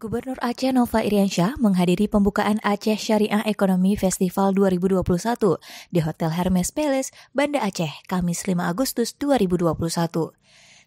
Gubernur Aceh Nova Iriansyah menghadiri pembukaan Aceh Syariah Ekonomi Festival 2021 di Hotel Hermes Palace, Banda Aceh, Kamis 5 Agustus 2021.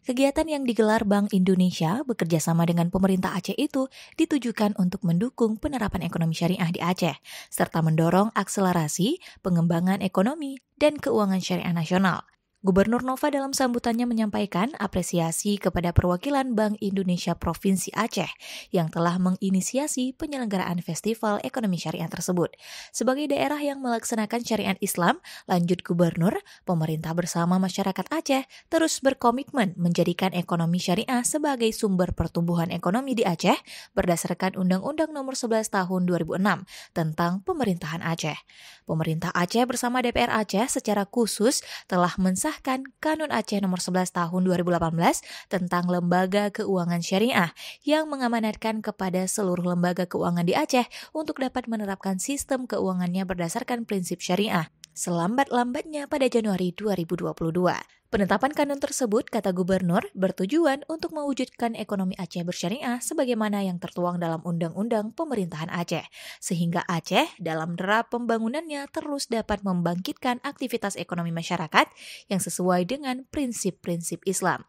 Kegiatan yang digelar Bank Indonesia bekerjasama dengan pemerintah Aceh itu ditujukan untuk mendukung penerapan ekonomi syariah di Aceh, serta mendorong akselerasi pengembangan ekonomi dan keuangan syariah nasional. Gubernur Nova dalam sambutannya menyampaikan apresiasi kepada perwakilan Bank Indonesia Provinsi Aceh yang telah menginisiasi penyelenggaraan Festival Ekonomi Syariah tersebut. Sebagai daerah yang melaksanakan syariat Islam, lanjut Gubernur, pemerintah bersama masyarakat Aceh terus berkomitmen menjadikan ekonomi syariah sebagai sumber pertumbuhan ekonomi di Aceh berdasarkan Undang-Undang Nomor 11 Tahun 2006 tentang Pemerintahan Aceh. Pemerintah Aceh bersama DPR Aceh secara khusus telah mensah mengesahkan Kanun Aceh nomor 11 tahun 2018 tentang lembaga keuangan syariah yang mengamanatkan kepada seluruh lembaga keuangan di Aceh untuk dapat menerapkan sistem keuangannya berdasarkan prinsip syariah selambat-lambatnya pada Januari 2022. Penetapan kanun tersebut, kata gubernur, bertujuan untuk mewujudkan ekonomi Aceh bersyariah sebagaimana yang tertuang dalam Undang-Undang Pemerintahan Aceh, sehingga Aceh dalam derap pembangunannya terus dapat membangkitkan aktivitas ekonomi masyarakat yang sesuai dengan prinsip-prinsip Islam.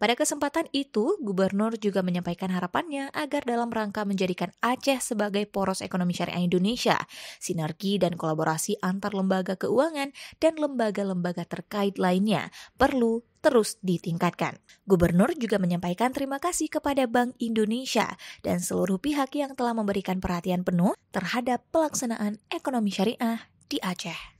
Pada kesempatan itu, gubernur juga menyampaikan harapannya agar dalam rangka menjadikan Aceh sebagai poros ekonomi syariah Indonesia, sinergi dan kolaborasi antar lembaga keuangan dan lembaga-lembaga terkait lainnya perlu terus ditingkatkan. Gubernur juga menyampaikan terima kasih kepada Bank Indonesia dan seluruh pihak yang telah memberikan perhatian penuh terhadap pelaksanaan ekonomi syariah di Aceh.